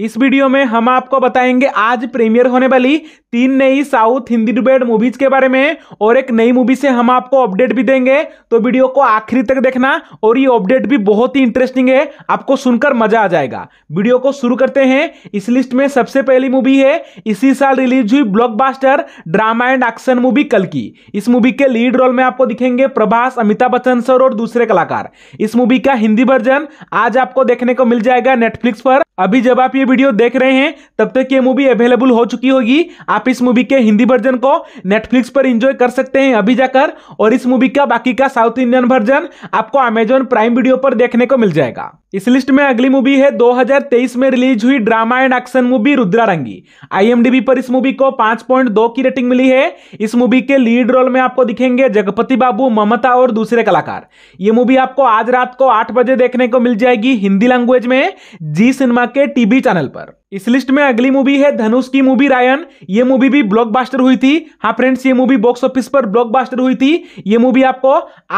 इस वीडियो में हम आपको बताएंगे आज प्रीमियर होने वाली तीन नई साउथ हिंदी डिबेट मूवीज के बारे में और एक नई मूवी से हम आपको अपडेट भी देंगे तो वीडियो को आखिरी तक देखना और ये अपडेट भी बहुत ही इंटरेस्टिंग है आपको सुनकर मजा आ जाएगा वीडियो को शुरू करते हैं इस लिस्ट में सबसे पहली मूवी है इसी साल रिलीज हुई block drama and action movie कल की इस मूवी के लीड रोल में आपको दिखेंगे प्रभास अमिताभ बच्चन सर और दूसरे कलाकार इस मूवी का हिंदी वर्जन आज आपको देखने को मिल जाएगा नेटफ्लिक्स पर अभी जब आप ये ये वीडियो देख रहे हैं तब तक ये मूवी अवेलेबल हो चुकी होगी आप इस मूवी के हिंदी वर्जन को नेटफ्लिक्स पर इंजॉय कर सकते हैं अभी जाकर और इस मूवी का बाकी का साउथ इंडियन वर्जन आपको अमेजोन प्राइम वीडियो पर देखने को मिल जाएगा इस लिस्ट में अगली मूवी है 2023 में रिलीज हुई drama and action movie Rudrangi IMDb पर इस मूवी को 5.2 की रेटिंग मिली है इस मूवी के लीड रोल में आपको दिखेंगे जगपति बाबू ममता और दूसरे कलाकार ये मूवी आपको आज रात को आठ बजे देखने को मिल जाएगी हिंदी लैंग्वेज में जी सिनेमा के टीवी चैनल पर इस लिस्ट में अगली मूवी है धनुष की मूवी रायन ये मूवी भी ब्लॉकबस्टर हुई थी हाँ फ्रेंड्स ये मूवी बॉक्स ऑफिस पर ब्लॉकबस्टर हुई थी ये मूवी आपको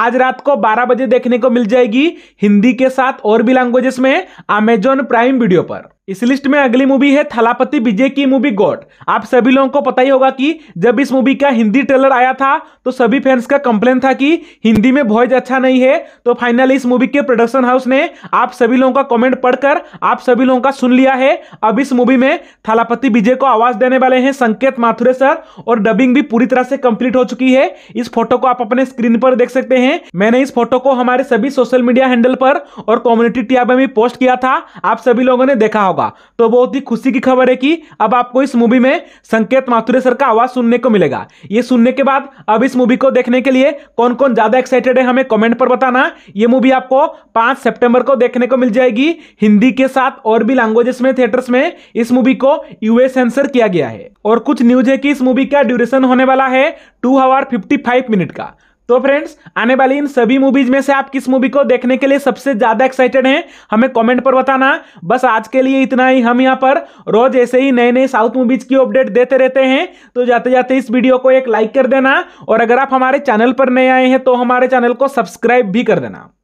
आज रात को 12 बजे देखने को मिल जाएगी हिंदी के साथ और भी लैंग्वेजेस में अमेजॉन प्राइम वीडियो पर इस लिस्ट में अगली मूवी है थलापति विजय की मूवी गॉड आप सभी लोगों को पता ही होगा कि जब इस मूवी का हिंदी ट्रेलर आया था तो सभी फैंस का कंप्लेन था कि हिंदी में वॉइस अच्छा नहीं है तो फाइनली इस मूवी के प्रोडक्शन हाउस ने आप सभी लोगों का कमेंट पढ़कर आप सभी लोगों का सुन लिया है अब इस मूवी में थलापति विजय को आवाज देने वाले हैं संकेत माथुरे सर और डबिंग भी पूरी तरह से कंप्लीट हो चुकी है इस फोटो को आप अपने स्क्रीन पर देख सकते हैं मैंने इस फोटो को हमारे सभी सोशल मीडिया हैंडल पर और कम्युनिटी टीआर में भी पोस्ट किया था आप सभी लोगों ने देखा होगा होगा तो बहुत ही खुशी की खबर है कि अब आपको इस मूवी में संकेत माथुरे सर का आवाज सुनने को मिलेगा ये सुनने के बाद अब इस मूवी को देखने के लिए कौन कौन ज्यादा एक्साइटेड है हमें कमेंट पर बताना ये मूवी आपको पांच सेप्टेम्बर को देखने को मिल जाएगी हिंदी के साथ और भी लैंग्वेजेस में थिएटर्स में इस मूवी को यूए सेंसर किया गया है और कुछ न्यूज है कि इस मूवी का ड्यूरेशन होने वाला है two hour fifty five minute का तो फ्रेंड्स आने वाली इन सभी मूवीज में से आप किस मूवी को देखने के लिए सबसे ज्यादा एक्साइटेड हैं हमें कमेंट पर बताना बस आज के लिए इतना ही हम यहाँ पर रोज ऐसे ही नए नए साउथ मूवीज की अपडेट देते रहते हैं तो जाते जाते इस वीडियो को एक लाइक कर देना और अगर आप हमारे चैनल पर नए आए हैं तो हमारे चैनल को सब्सक्राइब भी कर देना